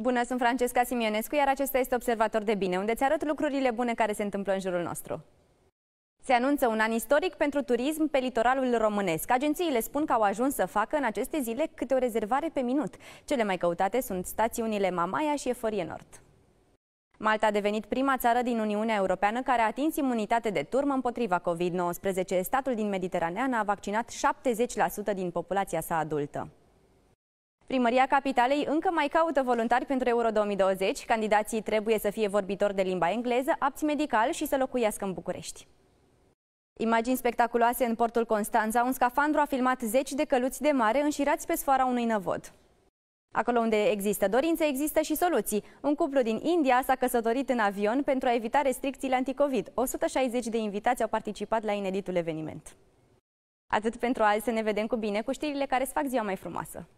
Bună, sunt Francesca Simionescu, iar acesta este Observator de Bine, unde ți arăt lucrurile bune care se întâmplă în jurul nostru. Se anunță un an istoric pentru turism pe litoralul românesc. Agențiile spun că au ajuns să facă în aceste zile câte o rezervare pe minut. Cele mai căutate sunt stațiunile Mamaia și Eforie Nord. Malta a devenit prima țară din Uniunea Europeană care a atins imunitate de turmă împotriva COVID-19. Statul din Mediteraneană a vaccinat 70% din populația sa adultă. Primăria Capitalei încă mai caută voluntari pentru Euro 2020. Candidații trebuie să fie vorbitori de limba engleză, apți medical și să locuiască în București. Imagini spectaculoase în portul Constanța, un scafandru a filmat zeci de căluți de mare înșirați pe sfoara unui năvod. Acolo unde există dorințe, există și soluții. Un cuplu din India s-a căsătorit în avion pentru a evita restricțiile anticovid. 160 de invitați au participat la ineditul eveniment. Atât pentru azi, să ne vedem cu bine cu știrile care îți fac ziua mai frumoasă.